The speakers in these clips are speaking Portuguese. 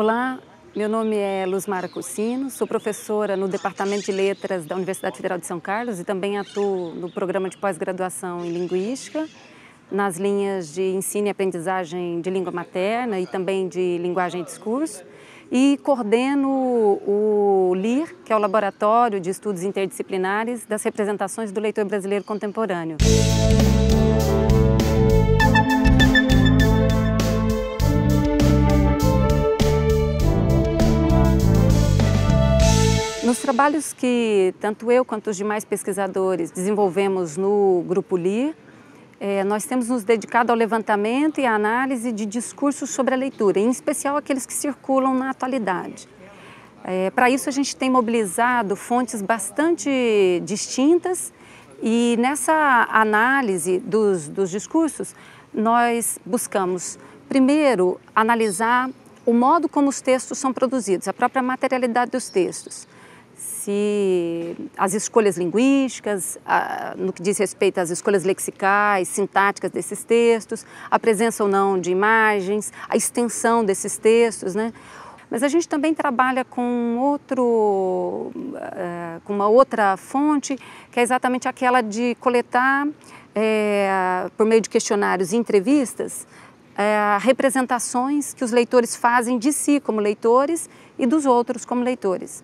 Olá, meu nome é Luz Mara Cursino, sou professora no Departamento de Letras da Universidade Federal de São Carlos e também atuo no programa de pós-graduação em Linguística, nas linhas de ensino e aprendizagem de língua materna e também de linguagem e discurso. E coordeno o LIR, que é o Laboratório de Estudos Interdisciplinares das Representações do Leitor Brasileiro Contemporâneo. trabalhos que tanto eu quanto os demais pesquisadores desenvolvemos no Grupo LIR, é, eh, nós temos nos dedicado ao levantamento e à análise de discursos sobre a leitura, em especial aqueles que circulam na atualidade. É, Para isso, a gente tem mobilizado fontes bastante distintas e nessa análise dos, dos discursos, nós buscamos, primeiro, analisar o modo como os textos são produzidos, a própria materialidade dos textos se as escolhas linguísticas, a, no que diz respeito às escolhas lexicais, sintáticas desses textos, a presença ou não de imagens, a extensão desses textos, né? Mas a gente também trabalha com, outro, eh, com uma outra fonte, que é exatamente aquela de coletar, é, por meio de questionários e entrevistas, é, representações que os leitores fazem de si como leitores e dos outros como leitores.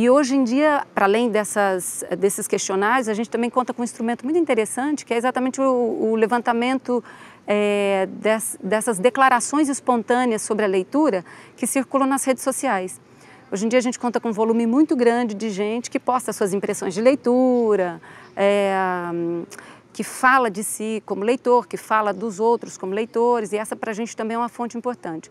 E hoje em dia, para além dessas, desses questionários, a gente também conta com um instrumento muito interessante, que é exatamente o, o levantamento é, des, dessas declarações espontâneas sobre a leitura que circulam nas redes sociais. Hoje em dia a gente conta com um volume muito grande de gente que posta suas impressões de leitura, é, que fala de si como leitor, que fala dos outros como leitores, e essa para a gente também é uma fonte importante.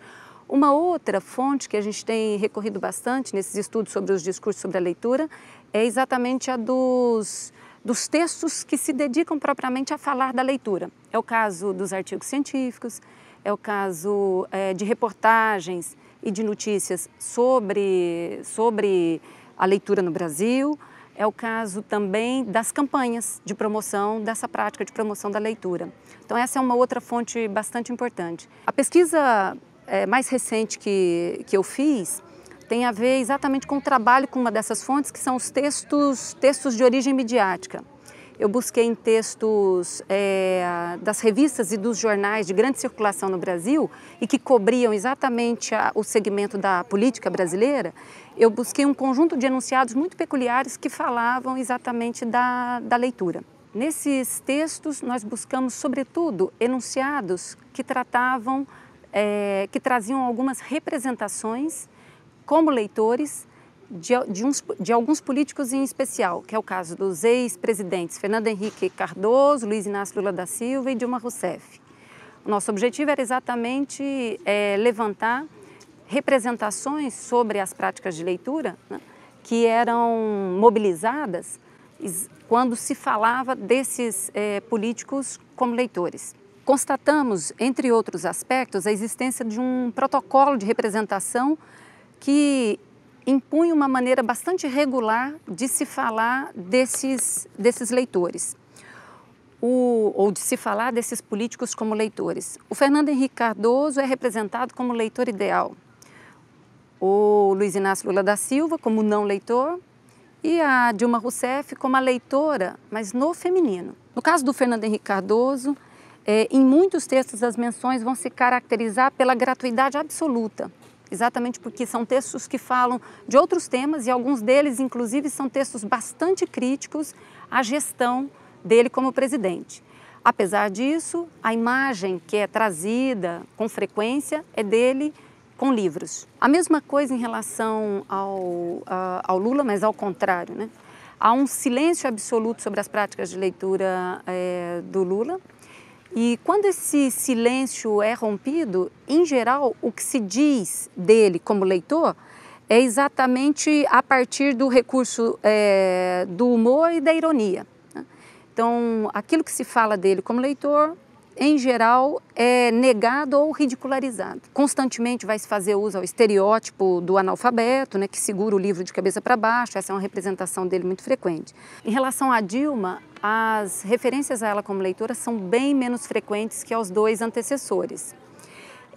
Uma outra fonte que a gente tem recorrido bastante nesses estudos sobre os discursos sobre a leitura é exatamente a dos, dos textos que se dedicam propriamente a falar da leitura. É o caso dos artigos científicos, é o caso é, de reportagens e de notícias sobre, sobre a leitura no Brasil, é o caso também das campanhas de promoção dessa prática de promoção da leitura. Então essa é uma outra fonte bastante importante. A pesquisa é, mais recente que, que eu fiz tem a ver exatamente com o trabalho com uma dessas fontes, que são os textos, textos de origem midiática. Eu busquei em textos é, das revistas e dos jornais de grande circulação no Brasil e que cobriam exatamente a, o segmento da política brasileira. Eu busquei um conjunto de enunciados muito peculiares que falavam exatamente da, da leitura. Nesses textos, nós buscamos, sobretudo, enunciados que tratavam é, que traziam algumas representações como leitores de, de, uns, de, alguns políticos em especial, que é o caso dos ex-presidentes Fernando Henrique Cardoso, Luiz Inácio Lula da Silva e Dilma Rousseff. Nosso objetivo era exatamente é, levantar representações sobre as práticas de leitura né, que eram mobilizadas quando se falava desses é, políticos como leitores. Constatamos, entre outros aspectos, a existência de um protocolo de representação que impunha uma maneira bastante regular de se falar desses, desses leitores, o, ou de se falar desses políticos como leitores. O Fernando Henrique Cardoso é representado como leitor ideal, o Luiz Inácio Lula da Silva como não leitor e a Dilma Rousseff como a leitora, mas no feminino. No caso do Fernando Henrique Cardoso, é, em muitos textos, as menções vão se caracterizar pela gratuidade absoluta, exatamente porque são textos que falam de outros temas e alguns deles, inclusive, são textos bastante críticos à gestão dele como presidente. Apesar disso, a imagem que é trazida com frequência é dele com livros. A mesma coisa em relação ao, ao Lula, mas ao contrário. Né? Há um silêncio absoluto sobre as práticas de leitura é, do Lula. E quando esse silêncio é rompido, em geral, o que se diz dele como leitor é exatamente a partir do recurso é, do humor e da ironia. Né? Então, aquilo que se fala dele como leitor em geral, é negado ou ridicularizado. Constantemente vai se fazer uso ao estereótipo do analfabeto, né, que segura o livro de cabeça para baixo, essa é uma representação dele muito frequente. Em relação a Dilma, as referências a ela como leitora são bem menos frequentes que aos dois antecessores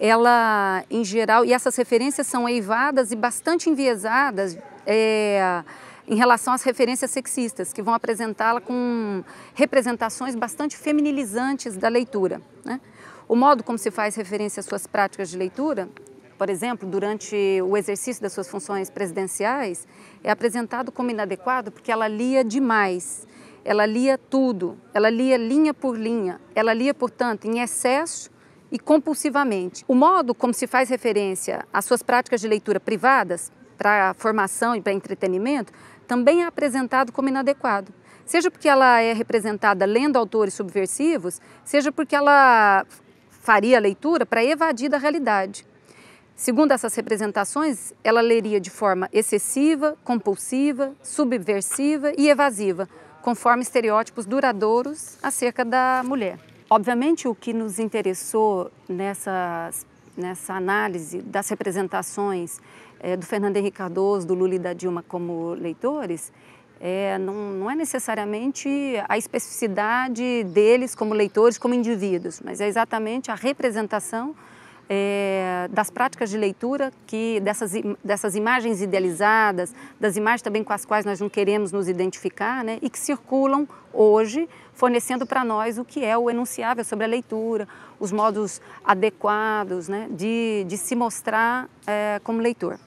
ela, em geral, e essas referências são eivadas e bastante enviesadas é, em relação às referências sexistas, que vão apresentá-la com representações bastante feminilizantes da leitura. Né? O modo como se faz referência às suas práticas de leitura, por exemplo, durante o exercício das suas funções presidenciais, é apresentado como inadequado porque ela lia demais. Ela lia tudo, ela lia linha por linha, ela lia, portanto, em excesso e compulsivamente. O modo como se faz referência às suas práticas de leitura privadas para formação e para entretenimento também é apresentado como inadequado. Seja porque ela é representada lendo autores subversivos, seja porque ela faria a leitura para evadir da realidade. Segundo essas representações, ela leria de forma excessiva, compulsiva, subversiva e evasiva, conforme estereótipos duradouros acerca da mulher. Obviamente, o que nos interessou nessas nessa análise das representações é, do Fernando Henrique Cardoso, do Lula e da Dilma como leitores, é, não, não, é necessariamente a especificidade deles como leitores, como indivíduos, mas é exatamente a representação é, das práticas de leitura, que dessas, dessas imagens idealizadas, das imagens também com as quais nós não queremos nos identificar, né, e que circulam hoje fornecendo para nós o que é o enunciável sobre a leitura, os modos adequados né, de, de se mostrar é, como leitor.